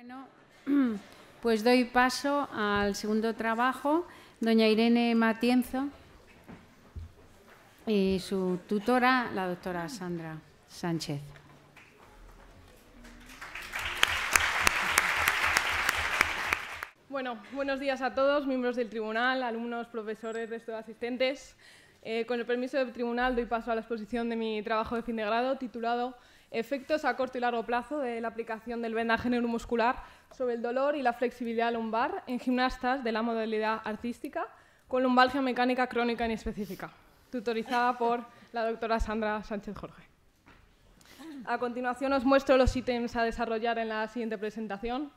Bueno, pues doy paso al segundo trabajo, doña Irene Matienzo y su tutora, la doctora Sandra Sánchez. Bueno, buenos días a todos, miembros del tribunal, alumnos, profesores, resto de asistentes. Eh, con el permiso del tribunal doy paso a la exposición de mi trabajo de fin de grado titulado Efectos a corto y largo plazo de la aplicación del vendaje neuromuscular sobre el dolor y la flexibilidad lumbar en gimnastas de la modalidad artística con lumbalgia mecánica crónica en específica, tutorizada por la doctora Sandra Sánchez Jorge. A continuación os muestro los ítems a desarrollar en la siguiente presentación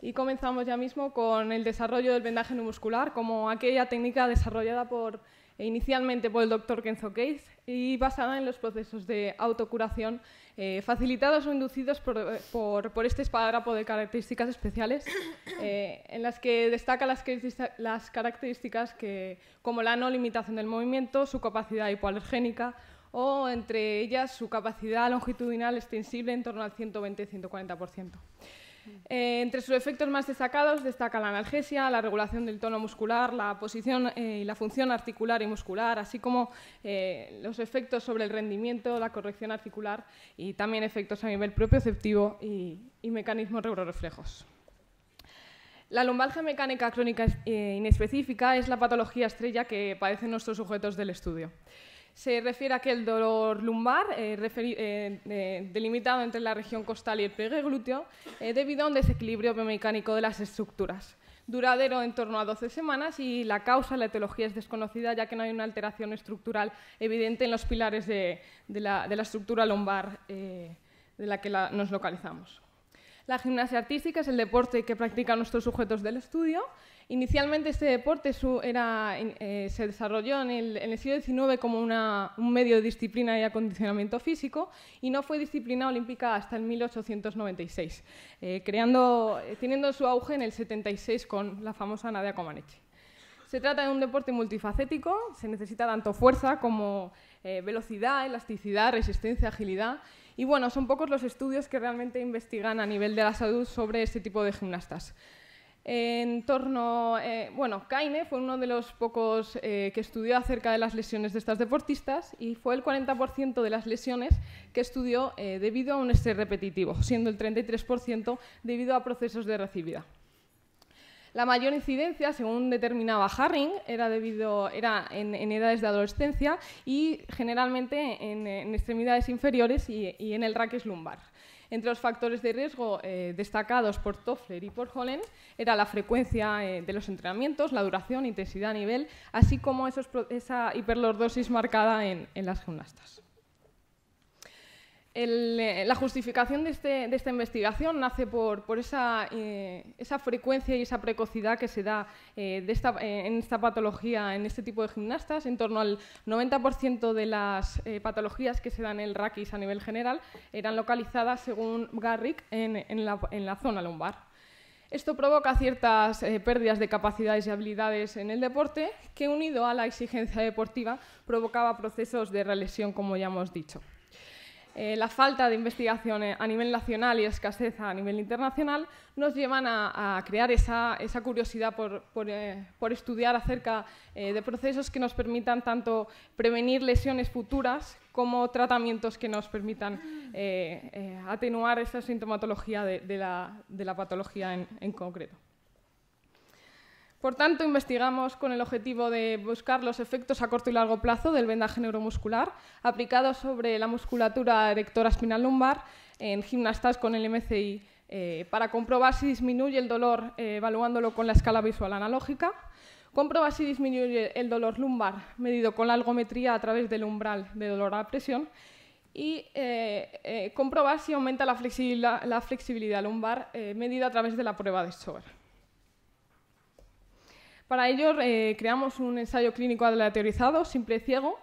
y comenzamos ya mismo con el desarrollo del vendaje neuromuscular como aquella técnica desarrollada por inicialmente por el doctor Kenzo Case y basada en los procesos de autocuración eh, facilitados o inducidos por, por, por, este esparadrapo de características especiales, eh, en las que destaca las, características como la no limitación del movimiento, su capacidad hipoalergénica o, entre ellas, su capacidad longitudinal extensible en torno al 120-140%. Eh, entre sus efectos más destacados destaca la analgesia, la regulación del tono muscular, la posición eh, y la función articular y muscular, así como eh, los efectos sobre el rendimiento, la corrección articular y también efectos a nivel propioceptivo y, mecanismos reflejos. La lumbalgia mecánica crónica inespecífica es la patología estrella que padecen nuestros sujetos del estudio se refiere a que el dolor lumbar, eh, eh, eh, delimitado entre la región costal y el pegue glúteo, debido a un desequilibrio biomecánico de las estructuras. Duradero en torno a 12 semanas y la causa, la etiología es desconocida, ya que no hay una alteración estructural evidente en los pilares de, la, estructura lumbar de la que nos localizamos. La gimnasia artística es el deporte que practican nuestros sujetos del estudio. Inicialmente este deporte eh, se desarrolló en el, siglo XIX como un medio de disciplina y acondicionamiento físico y no fue disciplina olímpica hasta el 1896, eh, eh, teniendo su auge en el 76 con la famosa Nadia Comaneci. Se trata de un deporte multifacético, se necesita tanto fuerza como velocidad, elasticidad, resistencia, agilidad y bueno, son pocos los estudios que realmente investigan a nivel de la salud sobre este tipo de gimnastas en torno, eh, bueno, fue uno de los pocos eh, que estudió acerca de las lesiones de estas deportistas y fue el 40% de las lesiones que estudió eh, debido a un estrés repetitivo, siendo el 33% debido a procesos de recibida. La mayor incidencia, según determinaba Harring, era, debido, era en, edades de adolescencia y generalmente en, extremidades inferiores y, en el raquis lumbar. Entre los factores de riesgo eh, destacados por Toffler y por Hollen era la frecuencia eh, de los entrenamientos, la duración, intensidad, nivel, así como esa hiperlordosis marcada en las gimnastas. Eh, la justificación este, de, esta investigación nace por, eh, esa, frecuencia y esa precocidad que se da eh, en esta patología, en este tipo de gimnastas. En torno al 90% de las patologías que se dan en el raquis a nivel general eran localizadas, según Garrick, en, la, en la, zona lumbar. Esto provoca ciertas pérdidas de capacidades y habilidades en el deporte, que unido a la exigencia deportiva provocaba procesos de relesión, como ya hemos dicho. Eh, la falta de investigación eh, a nivel nacional y escasez a nivel internacional nos llevan a, crear esa, curiosidad por, eh, estudiar acerca de procesos que nos permitan tanto prevenir lesiones futuras como tratamientos que nos permitan atenuar esa sintomatología de, la, patología en concreto. Por tanto, investigamos con el objetivo de buscar los efectos a corto y largo plazo del vendaje neuromuscular aplicado sobre la musculatura erectora espinal lumbar en gimnastas con el MCI eh, para comprobar si disminuye el dolor eh, evaluándolo con la escala visual analógica, comprobar si disminuye el dolor lumbar medido con la algometría a través del umbral de dolor a presión y eh, comprobar si aumenta la flexibilidad, lumbar medida a través de la prueba de Schober. Para ello, eh, creamos un ensayo clínico aleatorizado, simple ciego,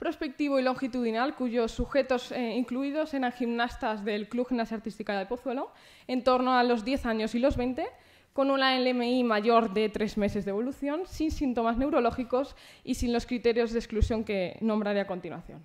prospectivo y longitudinal, cuyos sujetos eh, incluidos eran gimnastas del Club Gimnasia Artística de Pozuelo, en torno a los 10 años y los 20, con una LMI mayor de tres meses de evolución, sin síntomas neurológicos y sin los criterios de exclusión que nombraré a continuación.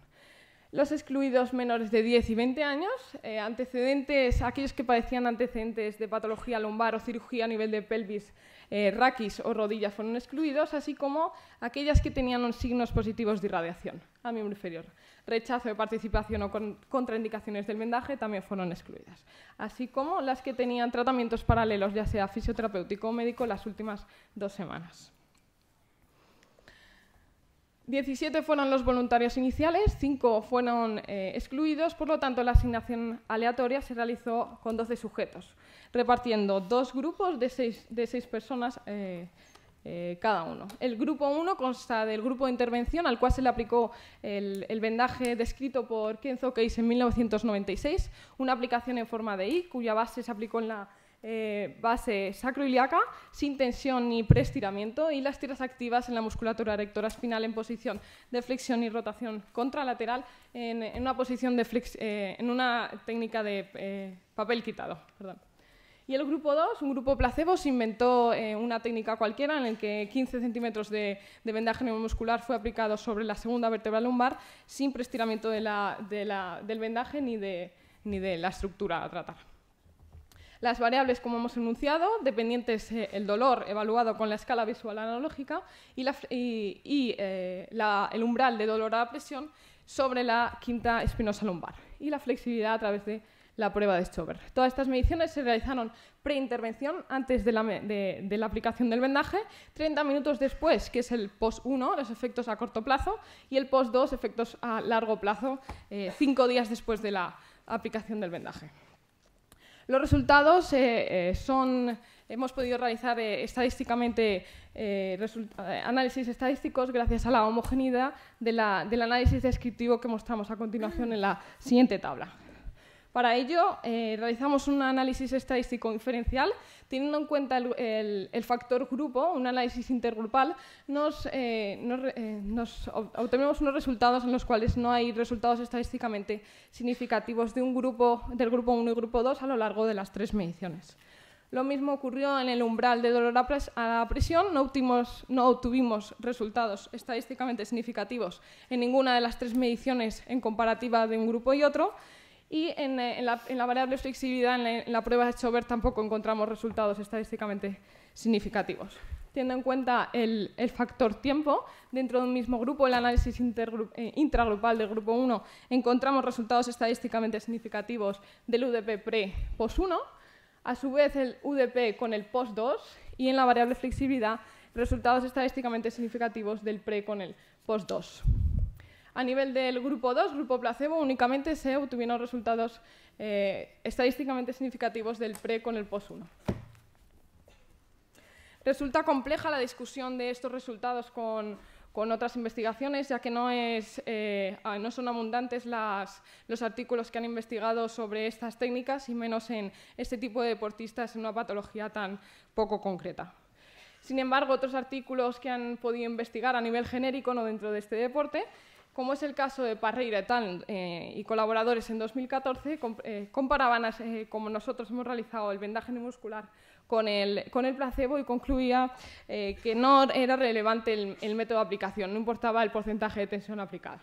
Los excluidos menores de 10 y 20 años, eh, antecedentes, aquellos que padecían antecedentes de patología lumbar o cirugía a nivel de pelvis eh, raquis o rodillas fueron excluidos, así como aquellas que tenían signos positivos de irradiación a miembro inferior. Rechazo de participación o contraindicaciones del vendaje también fueron excluidas, así como las que tenían tratamientos paralelos, ya sea fisioterapéutico o médico, las últimas dos semanas. 17 fueron los voluntarios iniciales, 5 fueron eh, excluidos, por lo tanto la asignación aleatoria se realizó con 12 sujetos, repartiendo dos grupos de seis personas eh, eh, cada uno. El grupo 1 consta del grupo de intervención al cual se le aplicó el, el vendaje descrito por Kenzo Case en 1996, una aplicación en forma de I cuya base se aplicó en la eh, base sacroiliaca sin tensión ni preestiramiento y las tiras activas en la musculatura rectora espinal en posición de flexión y rotación contralateral en, una posición eh, en una técnica de eh, papel quitado. Y el grupo 2, un grupo placebo, se inventó una técnica cualquiera en la que 15 centímetros de, vendaje neuromuscular fue aplicado sobre la segunda vértebra lumbar sin prestiramiento del vendaje ni de, ni de la estructura a tratar. Las variables, como hemos enunciado, dependientes eh, el dolor evaluado con la escala visual analógica y, eh, el umbral de dolor a presión sobre la quinta espinosa lumbar y la flexibilidad a través de la prueba de Stover. Todas estas mediciones se realizaron preintervención antes de la, aplicación del vendaje, 30 minutos después, que es el post 1, los efectos a corto plazo, y el post 2, efectos a largo plazo, eh, cinco días después de la aplicación del vendaje. Los resultados eh, eh, son, hemos podido realizar eh, estadísticamente análisis estadísticos gracias a la homogeneidad del análisis descriptivo que mostramos a continuación en la siguiente tabla. Para ello, eh, realizamos un análisis estadístico inferencial teniendo en cuenta el, factor grupo, un análisis intergrupal, nos, eh, nos, eh, obtenemos unos resultados en los cuales no hay resultados estadísticamente significativos de un grupo, del grupo 1 y grupo 2 a lo largo de las tres mediciones. Lo mismo ocurrió en el umbral de dolor a presión. No no obtuvimos, resultados estadísticamente significativos en ninguna de las tres mediciones en comparativa de un grupo y otro. Y eh, en, la, variable flexibilidad, en la, prueba de Chover, tampoco encontramos resultados estadísticamente significativos. Teniendo en cuenta el, factor tiempo, dentro de un mismo grupo, el análisis eh, intragrupal del grupo 1, encontramos resultados estadísticamente significativos del UDP pre-POS 1, a su vez el UDP con el POS 2 y en la variable flexibilidad resultados estadísticamente significativos del pre con el POS 2. A nivel del grupo 2, grupo placebo, únicamente se obtuvieron resultados eh, estadísticamente significativos del pre con el pos 1. Resulta compleja la discusión de estos resultados con, otras investigaciones, ya que no, eh, no son abundantes los artículos que han investigado sobre estas técnicas y menos en este tipo de deportistas en una patología tan poco concreta. Sin embargo, otros artículos que han podido investigar a nivel genérico, no dentro de este deporte, como es el caso de Parreira et al, eh, y colaboradores en 2014, eh, comparaban, eh, como nosotros hemos realizado, el vendaje neuromuscular con el, con el placebo y concluía que no era relevante el, método de aplicación, no importaba el porcentaje de tensión aplicada.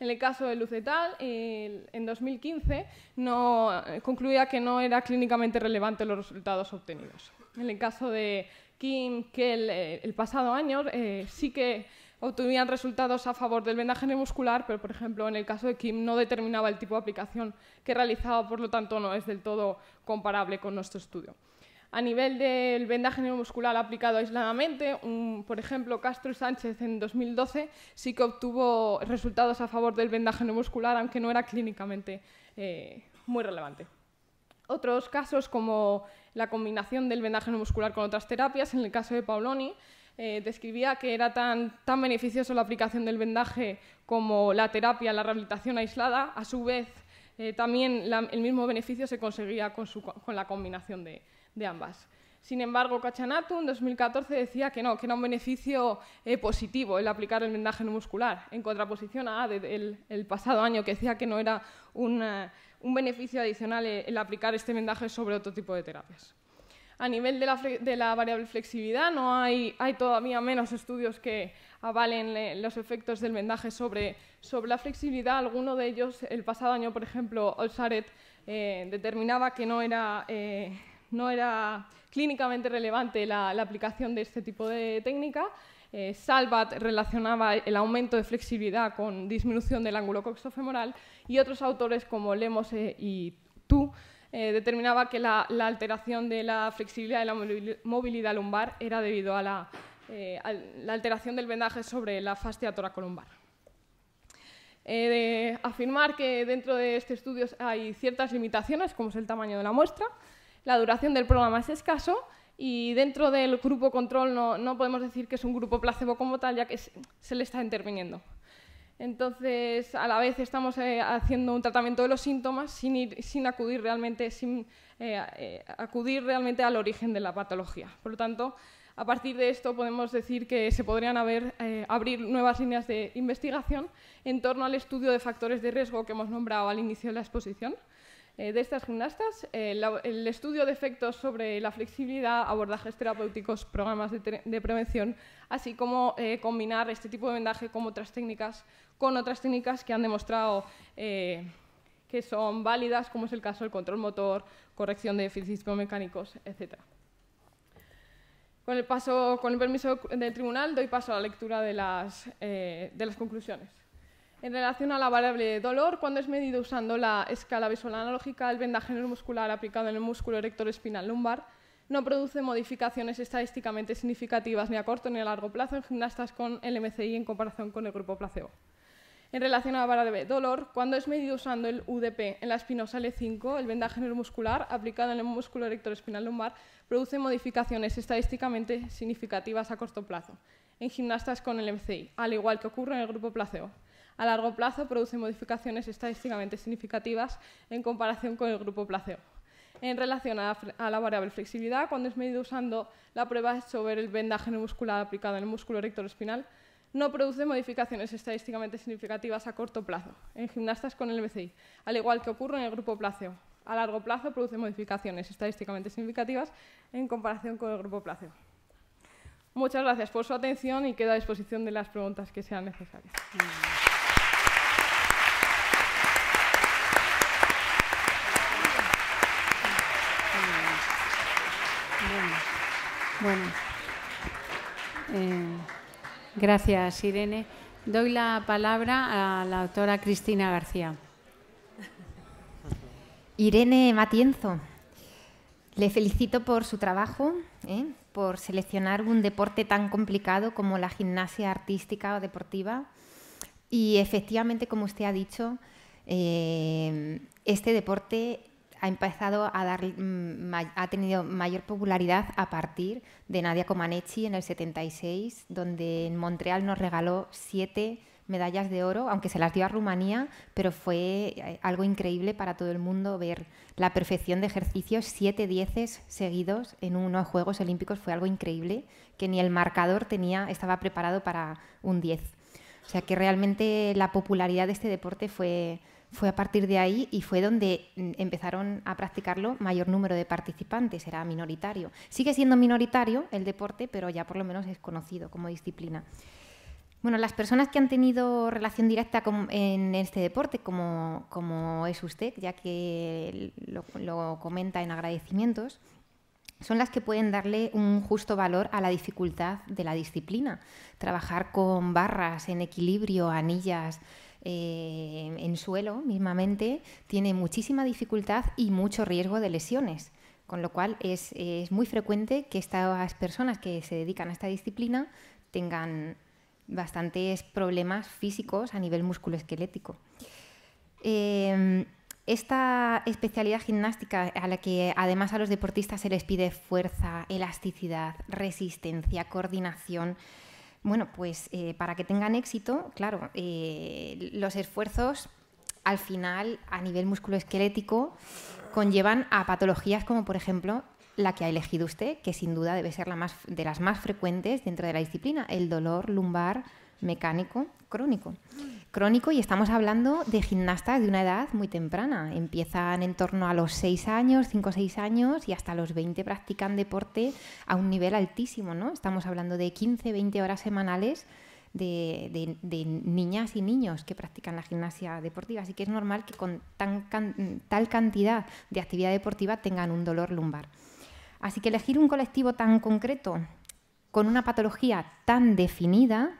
En el caso de Lucetal, en 2015, no, concluía que no era clínicamente relevante los resultados obtenidos. En el caso de Kim, que el pasado año sí que obtenían resultados a favor del vendaje neuromuscular, pero por ejemplo en el caso de Kim no determinaba el tipo de aplicación que realizaba, por lo tanto no es del todo comparable con nuestro estudio. A nivel del vendaje neuromuscular aplicado aisladamente, por ejemplo, Castro Sánchez en 2012 sí que obtuvo resultados a favor del vendaje neuromuscular, aunque no era clínicamente eh, muy relevante. Otros casos como la combinación del vendaje neuromuscular con otras terapias, en el caso de Paoloni, eh, describía que era tan, beneficioso la aplicación del vendaje como la terapia, la rehabilitación aislada. A su vez, eh, también el mismo beneficio se conseguía con, la combinación de, ambas. Sin embargo, Cachanatu en 2014 decía que no, que era un beneficio eh, positivo el aplicar el vendaje muscular, en contraposición a ADE el pasado año, que decía que no era un beneficio adicional el aplicar este vendaje sobre otro tipo de terapias. A nivel de la, variable flexibilidad, no hay, hay, todavía menos estudios que avalen eh, los efectos del vendaje sobre, sobre la flexibilidad. Alguno de ellos, el pasado año, por ejemplo, Olsaret eh, determinaba que no era, eh, no era clínicamente relevante la, aplicación de este tipo de técnica. Salvat relacionaba el aumento de flexibilidad con disminución del ángulo coxofemoral y otros autores como Lemos y Tú eh, determinaba que la, alteración de la flexibilidad de la movilidad lumbar era debido a eh, la, alteración del vendaje sobre la fascia toracolumbar. Eh, de afirmar que dentro de este estudio hay ciertas limitaciones, como es el tamaño de la muestra, la duración del programa es escaso y dentro del grupo control no podemos decir que es un grupo placebo como tal, ya que se le está interviniendo. Entonces, a la vez estamos eh, haciendo un tratamiento de los síntomas sin, acudir realmente, sin, eh, eh, acudir realmente al origen de la patología. Por lo tanto, a partir de esto podemos decir que se podrían abrir nuevas líneas de investigación en torno al estudio de factores de riesgo que hemos nombrado al inicio de la exposición eh, de estas gimnastas, eh, el estudio de efectos sobre la flexibilidad, abordajes terapéuticos, programas de, prevención, así como eh, combinar este tipo de vendaje con otras técnicas, con otras técnicas que han demostrado que son válidas, como es el caso del control motor, corrección de déficits biomecánicos, etc. Con el, paso, con permiso del tribunal, doy paso a la lectura de las conclusiones. En relación a la variable dolor, cuando es medido usando la escala visual analógica, el vendaje neuromuscular aplicado en el músculo erector espinal lumbar no produce modificaciones estadísticamente significativas ni a corto ni a largo plazo en gimnastas con el MCI en comparación con el grupo placebo. En relación a la variable dolor, cuando es medido usando el UDP en la espinosa L5, el vendaje neuromuscular aplicado en el músculo erector espinal lumbar produce modificaciones estadísticamente significativas a corto plazo en gimnastas con el MCI, al igual que ocurre en el grupo placebo a largo plazo produce modificaciones estadísticamente significativas en comparación con el grupo placebo. En relación a la, variable flexibilidad, cuando es medido usando la prueba sobre el vendaje neuromuscular aplicado en el músculo rector espinal, no produce modificaciones estadísticamente significativas a corto plazo en gimnastas con el BCI, al igual que ocurre en el grupo placebo. A largo plazo produce modificaciones estadísticamente significativas en comparación con el grupo placebo. Muchas gracias por su atención y quedo a disposición de las preguntas que sean necesarias. Bueno. Eh, gracias, Irene. Doy la palabra a la doctora Cristina García. Irene Matienzo, le felicito por su trabajo, ¿eh? por seleccionar un deporte tan complicado como la gimnasia artística o deportiva. Y efectivamente, como usted ha dicho, eh, este deporte ha empezado a dar, mm, ha tenido mayor popularidad a partir de Nadia Comaneci en el 76, donde en Montreal nos regaló siete medallas de oro, aunque se las dio a Rumanía, pero fue eh, algo increíble para todo el mundo ver la perfección de ejercicios, siete dieces seguidos en unos Juegos Olímpicos, fue algo increíble, que ni el marcador tenía, estaba preparado para un diez. O sea que realmente la popularidad de este deporte fue, fue a partir de ahí y fue donde mm, empezaron a practicarlo mayor número de participantes, era minoritario. Sigue siendo minoritario el deporte, pero ya por lo menos es conocido como disciplina. Bueno, las personas que han tenido relación directa con, en este deporte, como, es usted, ya que lo, lo comenta en agradecimientos, son las que pueden darle un justo valor a la dificultad de la disciplina. Trabajar con barras en equilibrio, anillas, eh, en suelo mismamente tiene muchísima dificultad y mucho riesgo de lesiones. Con lo cual es, muy frecuente que estas personas que se dedican a esta disciplina tengan bastantes problemas físicos a nivel musculoesquelético. Eh, esta especialidad gimnástica a la que además a los deportistas se les pide fuerza, elasticidad, resistencia, coordinación, bueno, pues eh, para que tengan éxito, claro, eh, los esfuerzos al final a nivel musculoesquelético conllevan a patologías como por ejemplo la que ha elegido usted, que sin duda debe ser la más, de las más frecuentes dentro de la disciplina, el dolor lumbar mecánico crónico crónico y estamos hablando de gimnastas de una edad muy temprana. Empiezan en torno a los 6 años, 5 o 6 años y hasta los 20 practican deporte a un nivel altísimo, ¿no? Estamos hablando de 15, 20 horas semanales de, niñas y niños que practican la gimnasia deportiva. Así que es normal que con tal cantidad de actividad deportiva tengan un dolor lumbar. Así que elegir un colectivo tan concreto con una patología tan definida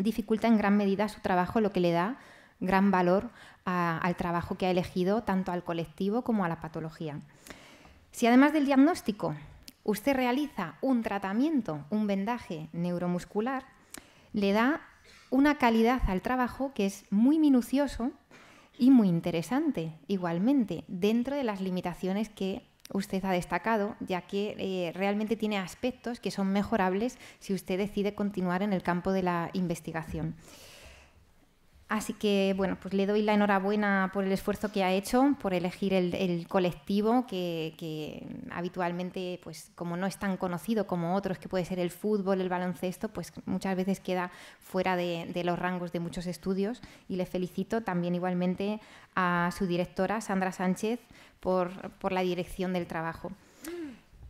dificulta en gran medida su trabajo, lo que le da gran valor al trabajo que ha elegido, tanto al colectivo como a la patología. Si además del diagnóstico usted realiza un tratamiento, un vendaje neuromuscular, le da una calidad al trabajo que es muy minucioso y muy interesante, igualmente, dentro de las limitaciones que usted ha destacado, ya que eh, realmente tiene aspectos que son mejorables si usted decide continuar en el campo de la investigación. Así que, bueno, pues le doy la enhorabuena por el esfuerzo que ha hecho, por elegir el, colectivo que, habitualmente, pues como no es tan conocido como otros, que puede ser el fútbol, el baloncesto, pues muchas veces queda fuera de los rangos de muchos estudios. Y le felicito también igualmente a su directora, Sandra Sánchez, por, la dirección del trabajo.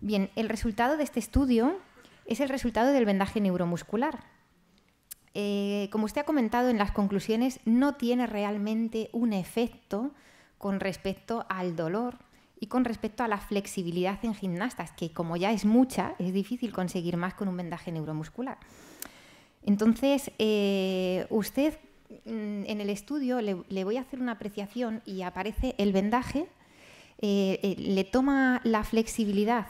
Bien, el resultado de este estudio es el resultado del vendaje neuromuscular. Eh, como usted ha comentado en las conclusiones, no tiene realmente un efecto con respecto al dolor y con respecto a la flexibilidad en gimnastas, que como ya es mucha, es difícil conseguir más con un vendaje neuromuscular. Entonces, eh, usted mm, en el estudio le, voy a hacer una apreciación y aparece el vendaje eh, eh, le toma la flexibilidad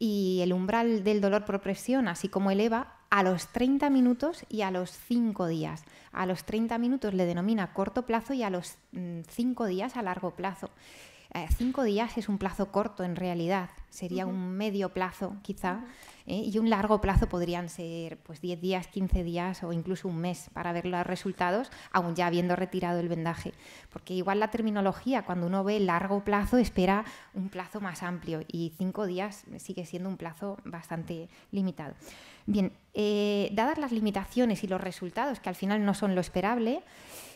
y el umbral del dolor por presión, así como eleva a los 30 minutos y a los 5 días. A los 30 minutos le denomina corto plazo y a los 5 mm, días a largo plazo. 5 eh, días es un plazo corto en realidad, sería un medio plazo quizá. ¿eh? y un largo plazo podrían ser pues 10 días, 15 días o incluso un mes para ver los resultados, aún ya habiendo retirado el vendaje. Porque igual la terminología, cuando uno ve largo plazo, espera un plazo más amplio y 5 días sigue siendo un plazo bastante limitado. Bien, eh, dadas las limitaciones y los resultados, que al final no son lo esperable,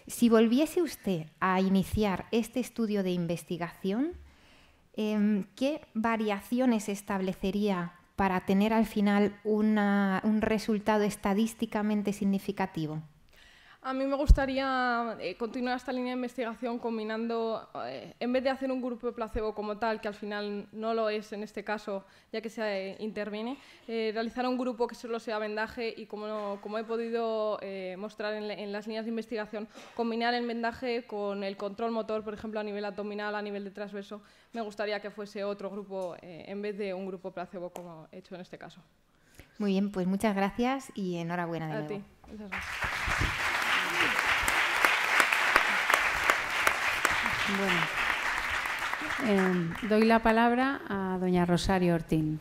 si volviese usted a iniciar este estudio de investigación, em, ¿qué variaciones establecería para tener al final un resultado estadísticamente significativo. A mí me gustaría eh, continuar esta línea de investigación combinando, eh, en vez de hacer un grupo de placebo como tal, que al final no lo es en este caso, ya que se eh, interviene, realizar un grupo que solo sea vendaje y, como, he podido mostrar en, las líneas de investigación, combinar el vendaje con el control motor, por ejemplo, a nivel abdominal, a nivel de transverso. Me gustaría que fuese otro grupo en vez de un grupo placebo como he hecho en este caso. Muy bien, pues muchas gracias y enhorabuena de Ti. Bueno, em, doy la palabra a doña Rosario Ortín.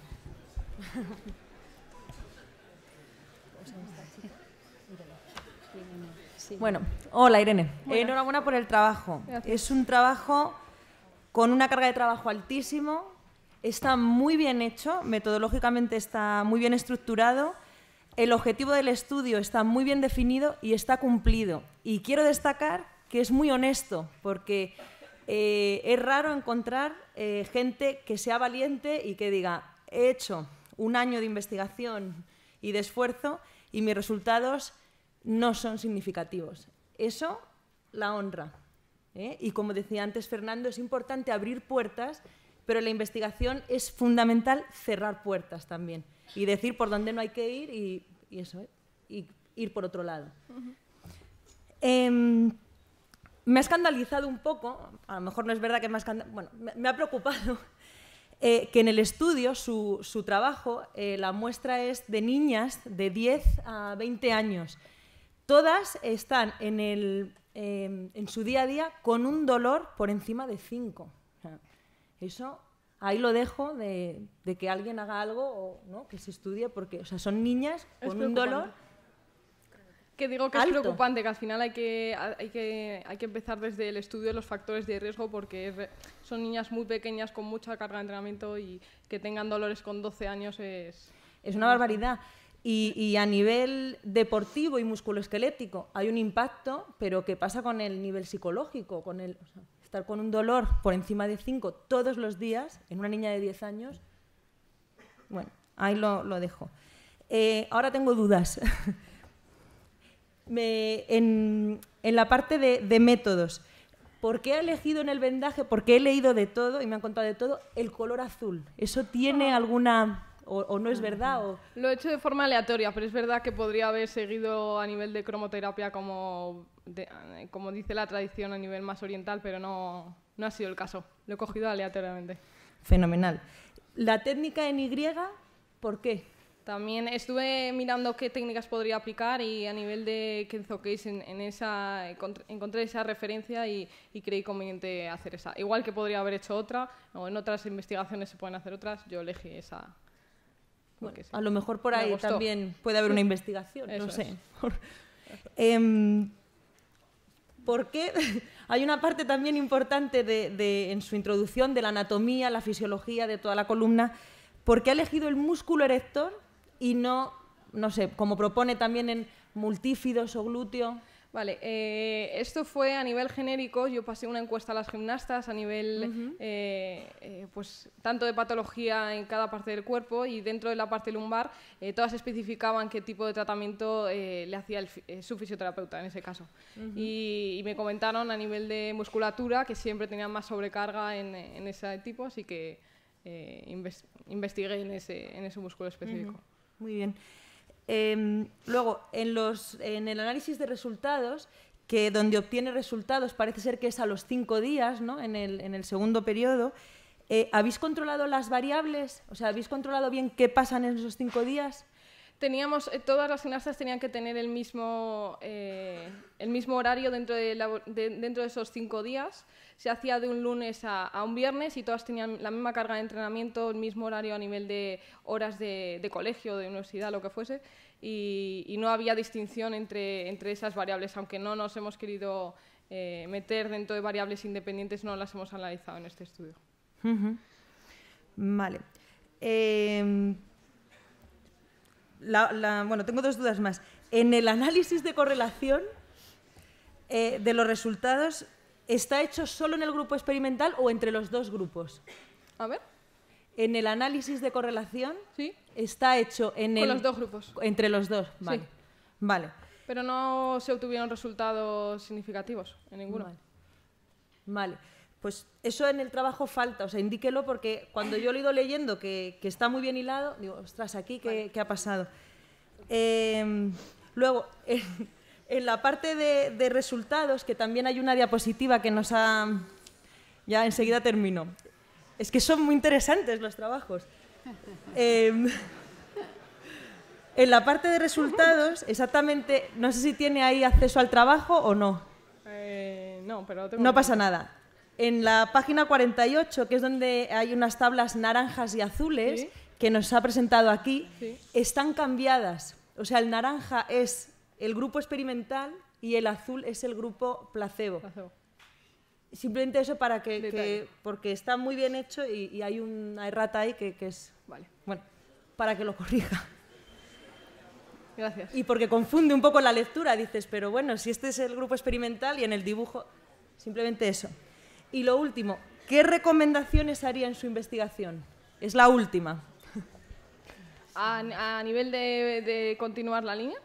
Bueno, hola Irene, enhorabuena por el trabajo. Es un trabajo con una carga de trabajo altísimo, está muy bien hecho, metodológicamente está muy bien estructurado, el objetivo del estudio está muy bien definido y está cumplido. Y quiero destacar que es muy honesto, porque eh, es raro encontrar eh, gente que sea valiente y que diga, he hecho un año de investigación y de esfuerzo y mis resultados no son significativos. Eso la honra. ¿eh? Y como decía antes Fernando, es importante abrir puertas, pero en la investigación es fundamental cerrar puertas también y decir por dónde no hay que ir y, eso, y ir por otro lado me ha escandalizado un poco, a lo mejor no es verdad que me ha escandalizado, bueno, me, ha preocupado eh, que en el estudio su, trabajo, eh, la muestra es de niñas de 10 a 20 años. Todas están en, el, em, en su día a día con un dolor por encima de 5. Eso ahí lo dejo de, que alguien haga algo o que se estudie, porque o sea, son niñas con un dolor que digo que es preocupante, que al final hay que, hay, que, hay que empezar desde el estudio de los factores de riesgo porque son niñas muy pequeñas con mucha carga de entrenamiento y que tengan dolores con 12 años es... Es una barbaridad. Y, a nivel deportivo y musculoesquelético hay un impacto, pero ¿qué pasa con el nivel psicológico? Con el, estar con un dolor por encima de 5 todos los días en una niña de 10 años. Bueno, ahí lo, lo dejo. Eh, ahora tengo dudas. en, la parte de, de métodos. ¿Por qué he elegido en el vendaje? Porque he leído de todo y me han contado de todo el color azul. ¿Eso tiene ah. alguna... O, no es verdad? Lo he hecho de forma aleatoria, pero es verdad que podría haber seguido a nivel de cromoterapia como, dice la tradición a nivel más oriental, pero no, no ha sido el caso. Lo he cogido aleatoriamente. Fenomenal. La técnica en Y, ¿por qué? También estuve mirando qué técnicas podría aplicar y a nivel de Kenzo Case en, esa, encontré esa referencia y, creí conveniente hacer esa. Igual que podría haber hecho otra, o en otras investigaciones se pueden hacer otras, yo elegí esa. A lo mejor por ahí también puede haber una investigación, no sé. Em, por qué hay una parte también importante de, en su introducción de la anatomía, la fisiología de toda la columna. ¿Por qué ha elegido el músculo erector y no, no sé, como propone también en multífidos o glúteo. Vale, eh, esto fue a nivel genérico. Yo pasé una encuesta a las gimnastas a nivel, eh, eh, pues, tanto de patología en cada parte del cuerpo y dentro de la parte lumbar, todas especificaban qué tipo de tratamiento le hacía el, su fisioterapeuta en ese caso. y, me comentaron a nivel de musculatura que siempre tenían más sobrecarga en, ese tipo, así que investigué en ese, en músculo específico. Muy bien. Em, luego, en, los, en el análisis de resultados, que donde obtiene resultados parece ser que es a los cinco días, ¿no? en, el, en el segundo periodo, eh, ¿habéis controlado las variables? O sea, ¿habéis controlado bien qué pasan en esos cinco días? teníamos, eh, todas las gimnastas tenían que tener el mismo, eh, horario dentro de, esos cinco días. Se hacía de un lunes a, un viernes y todas tenían la misma carga de entrenamiento, el mismo horario a nivel de horas de, colegio, de universidad, lo que fuese. Y, no había distinción entre, esas variables, aunque no nos hemos querido eh, meter dentro de variables independientes, no las hemos analizado en este estudio. Vale. Em, bueno, tengo dos dudas más. En el análisis de correlación eh, de los resultados, ¿está hecho solo en el grupo experimental o entre los dos grupos? A ver. En el análisis de correlación, está hecho en los dos grupos. Entre los dos, vale. Vale. Pero no se obtuvieron resultados significativos en ninguno. Vale. vale. Pues eso en el trabajo falta, o sea, indíquelo porque cuando yo lo he ido leyendo que, está muy bien hilado, digo, ostras, aquí, ¿qué, ha pasado? Em, luego, en la parte de, resultados, que también hay una diapositiva que nos ha... Ya enseguida termino. Es que son muy interesantes los trabajos. Em, en la parte de resultados, exactamente, no sé si tiene ahí acceso al trabajo o no. Eh, no, pero tengo no pasa nada en la página 48, que es donde hay unas tablas naranjas y azules que nos ha presentado aquí, están cambiadas. O sea, el naranja es el grupo experimental y el azul es el grupo placebo. Simplemente eso para que, porque está muy bien hecho y, hay una errata ahí que, que, es, vale, bueno, para que lo corrija. Gracias. Y porque confunde un poco la lectura, dices, pero bueno, si este es el grupo experimental y en el dibujo, simplemente eso. Y lo último, ¿qué recomendaciones haría en su investigación? Es la última. ¿A, nivel de, continuar la línea?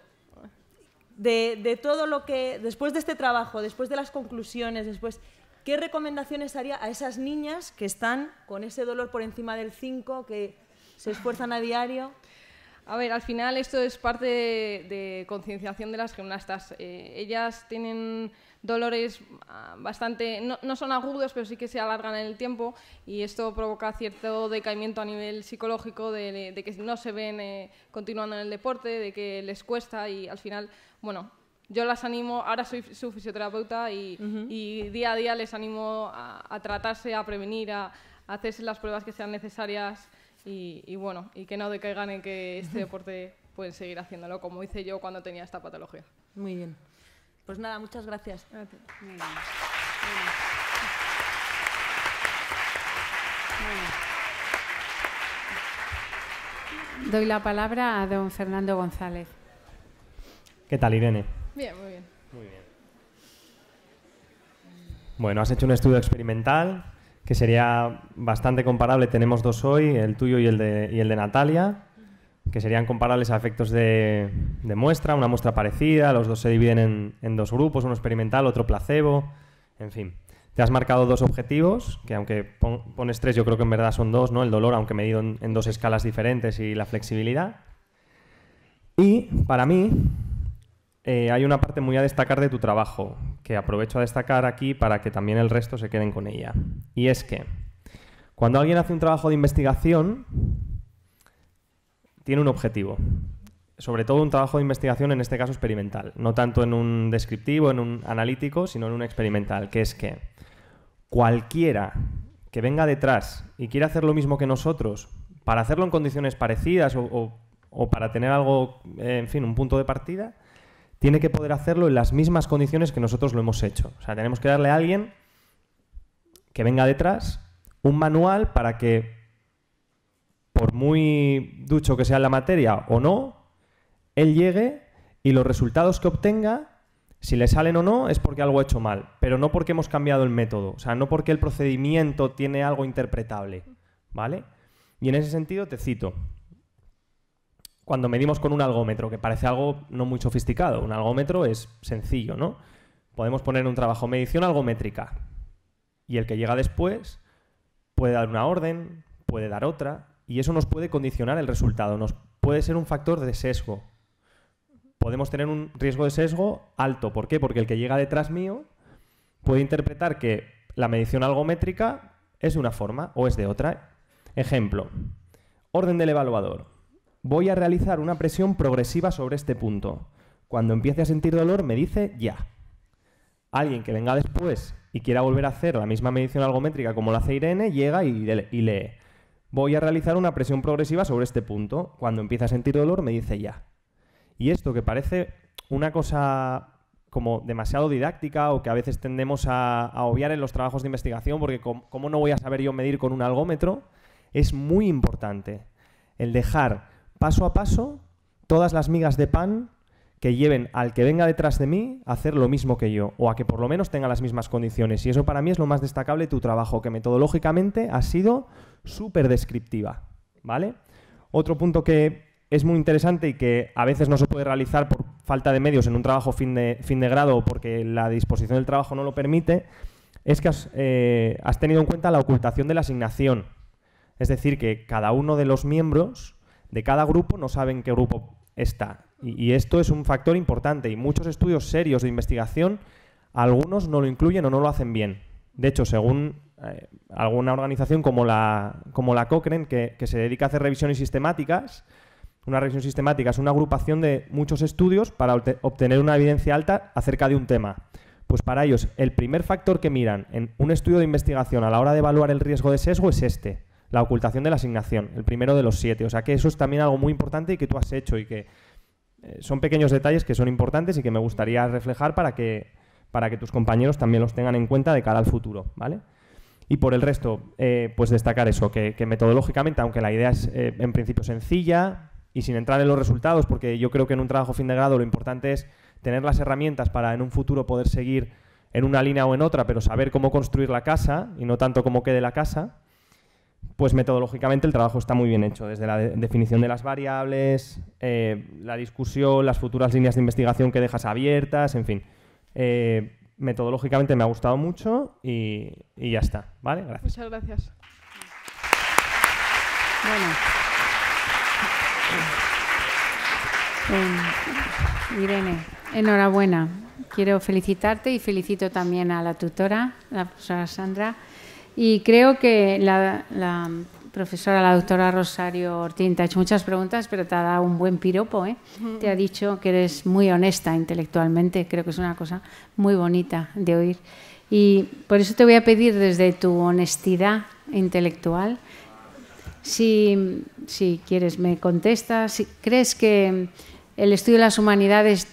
De, de todo lo que, después de este trabajo, después de las conclusiones, después, ¿qué recomendaciones haría a esas niñas que están con ese dolor por encima del 5, que se esfuerzan a diario? A ver, al final esto es parte de, concienciación de las gimnastas. Eh, ellas tienen dolores ah, bastante, no, son agudos, pero sí que se alargan en el tiempo y esto provoca cierto decaimiento a nivel psicológico de, que no se ven eh, continuando en el deporte, de que les cuesta y al final, bueno, yo las animo, ahora soy su fisioterapeuta y, día a día les animo a, tratarse, a prevenir, a hacerse las pruebas que sean necesarias y, bueno, y que no decaigan en que este deporte pueden seguir haciéndolo como hice yo cuando tenía esta patología. Muy bien. Pues nada, muchas gracias. Doy la palabra a don Fernando González. ¿Qué tal, Irene? bien. Muy bien. Bueno, has hecho un estudio experimental que sería bastante comparable. Tenemos dos hoy, el tuyo y el de, y el de Natalia, que serían comparables a efectos de, muestra, una muestra parecida, los dos se dividen en, dos grupos, uno experimental, otro placebo, en fin. Te has marcado dos objetivos, que aunque pones tres, yo creo que en verdad son dos, ¿no? El dolor, aunque medido en dos escalas diferentes, y la flexibilidad. Y para mí, eh, hay una parte muy a destacar de tu trabajo, que aprovecho a destacar aquí para que también el resto se queden con ella. Y es que cuando alguien hace un trabajo de investigación, tiene un objetivo. Sobre todo un trabajo de investigación, en este caso experimental. No tanto en un descriptivo, en un analítico, sino en un experimental, que es que cualquiera que venga detrás y quiera hacer lo mismo que nosotros, para hacerlo en condiciones parecidas o para tener algo, en fin, un punto de partida, tiene que poder hacerlo en las mismas condiciones que nosotros lo hemos hecho. O sea, tenemos que darle a alguien que venga detrás un manual para que, por muy ducho que sea la materia o no, él llegue y los resultados que obtenga, si le salen o no, es porque algo ha hecho mal, pero no porque hemos cambiado el método, o sea, no porque el procedimiento tiene algo interpretable, ¿vale? Y en ese sentido te cito, cuando medimos con un algómetro, que parece algo no muy sofisticado. Un algómetro es sencillo, ¿no? Podemos poner un trabajo medición algométrica y el que llega después puede dar una orden, puede dar otra, y eso nos puede condicionar el resultado, nos puede ser un factor de sesgo. Podemos tener un riesgo de sesgo alto. ¿Por qué? Porque el que llega detrás mío puede interpretar que la medición algométrica es de una forma o es de otra. Ejemplo, orden del evaluador. Voy a realizar una presión progresiva sobre este punto. Cuando empiece a sentir dolor, me dice ya. Alguien que venga después y quiera volver a hacer la misma medición algométrica como la hace Irene, llega y, lee. Voy a realizar una presión progresiva sobre este punto. Cuando empiece a sentir dolor, me dice ya. Y esto que parece una cosa como demasiado didáctica o que a veces tendemos a, obviar en los trabajos de investigación porque cómo no voy a saber yo medir con un algómetro, es muy importante el dejar paso a paso, todas las migas de pan que lleven al que venga detrás de mí a hacer lo mismo que yo, o a que por lo menos tenga las mismas condiciones. Y eso para mí es lo más destacable de tu trabajo, que metodológicamente ha sido súper descriptiva. ¿Vale? Otro punto que es muy interesante y que a veces no se puede realizar por falta de medios en un trabajo fin de, fin de grado o porque la disposición del trabajo no lo permite, es que has eh, tenido en cuenta la ocultación de la asignación. Es decir, que cada uno de los miembros de cada grupo no saben qué grupo está. Y, esto es un factor importante y muchos estudios serios de investigación, algunos no lo incluyen o no lo hacen bien. De hecho, según eh, alguna organización como la, como la Cochrane, que, que, se dedica a hacer revisiones sistemáticas, una revisión sistemática es una agrupación de muchos estudios para obtener una evidencia alta acerca de un tema. Pues para ellos, el primer factor que miran en un estudio de investigación a la hora de evaluar el riesgo de sesgo es este la ocultación de la asignación, el primero de los siete. O sea que eso es también algo muy importante y que tú has hecho y que eh, son pequeños detalles que son importantes y que me gustaría reflejar para que, para que tus compañeros también los tengan en cuenta de cara al futuro, ¿vale? Y por el resto, eh, pues destacar eso, que, metodológicamente, aunque la idea es eh, en principio sencilla y sin entrar en los resultados, porque yo creo que en un trabajo fin de grado lo importante es tener las herramientas para en un futuro poder seguir en una línea o en otra, pero saber cómo construir la casa y no tanto cómo quede la casa, pues metodológicamente el trabajo está muy bien hecho, desde la definición de las variables, eh, la discusión, las futuras líneas de investigación que dejas abiertas, en fin. Eh, metodológicamente me ha gustado mucho y, ya está. ¿Vale? Muchas gracias. Bueno. Em, Irene, enhorabuena. Quiero felicitarte y felicito también a la tutora, la profesora Sandra. Y creo que la, profesora, la doctora Rosario Ortín, te ha hecho muchas preguntas, pero te ha dado un buen piropo. ¿eh? Te ha dicho que eres muy honesta intelectualmente, creo que es una cosa muy bonita de oír. Y por eso te voy a pedir desde tu honestidad intelectual, si, quieres me contestas, si crees que el estudio de las humanidades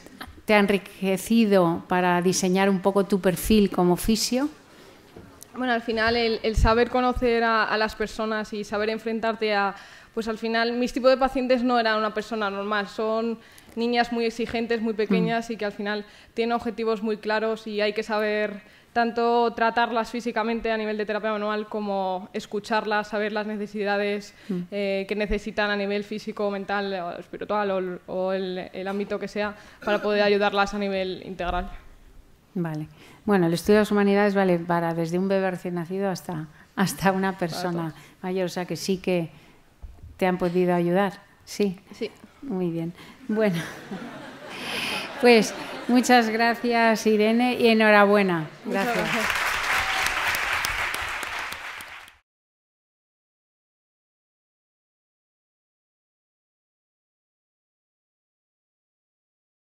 te ha enriquecido para diseñar un poco tu perfil como fisio. Bueno, al final el, saber conocer a, las personas y saber enfrentarte a, pues al final mis tipos de pacientes no eran una persona normal, son niñas muy exigentes, muy pequeñas mm. y que al final tienen objetivos muy claros y hay que saber tanto tratarlas físicamente a nivel de terapia manual como escucharlas, saber las necesidades mm. eh, que necesitan a nivel físico, mental, o espiritual o, el, el ámbito que sea para poder ayudarlas a nivel integral. Vale. Bueno, el estudio de las humanidades vale para desde un bebé recién nacido hasta, hasta una persona mayor, o sea que sí que te han podido ayudar, sí. Sí. Muy bien. Bueno, pues muchas gracias Irene y enhorabuena. gracias.